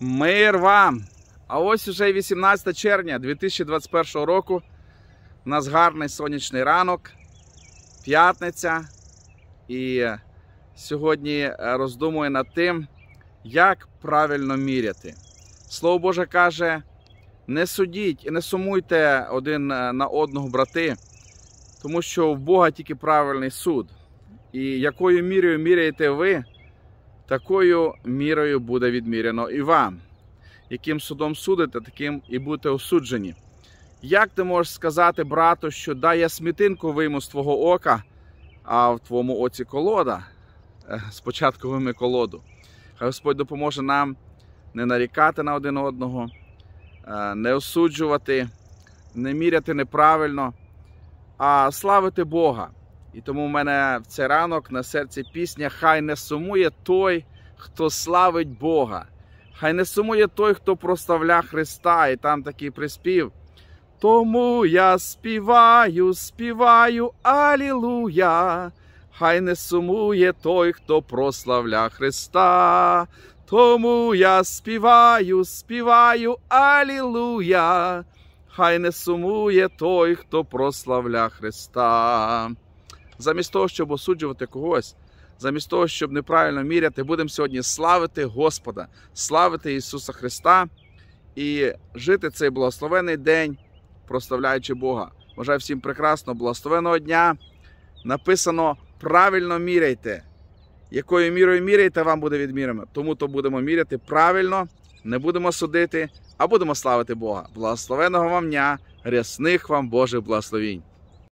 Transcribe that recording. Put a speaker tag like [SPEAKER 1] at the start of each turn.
[SPEAKER 1] Мир вам! А ось уже 18 червня 2021 року. У нас гарний сонячний ранок, п'ятниця. І сьогодні е, роздумую над тим, як правильно міряти. Слово Боже каже: не судіть і не сумуйте один е, на одного брати, тому що в Бога тільки правильний суд. І якою мірою міряєте ви? такою мірою буде відміряно і вам. Яким судом судите, таким і будете осуджені. Як ти можеш сказати, брату, що дай я смітинку вийму з твого ока, а в твоєму оці колода? Спочатку вийми колоду. Хай Господь допоможе нам не нарікати на один одного, е, не осуджувати, не міряти неправильно, а славити Бога. І тому в мене в цей ранок на серці пісня Хай не сумує той, хто славить Бога. Хай не сумує той, хто проставля Христа, і там такий приспів. Тому я співаю, співаю, Алілуя. Хай не сумує той, хто прославля Христа. Тому я співаю, співаю, Алілуя. Хай не сумує той, хто прославля Христа замість того, щоб осуджувати когось, замість того, щоб неправильно міряти, будемо сьогодні славити Господа, славити Ісуса Христа і жити цей благословений день, прославляючи Бога. Бажаю всім прекрасно, благословеного дня. Написано правильно міряйте. Якою мірою міряєте, вам буде відмірено. Тому то будемо міряти правильно, не будемо судити, а будемо славити Бога. Благословеного вам дня, рясних вам Божих благословінь.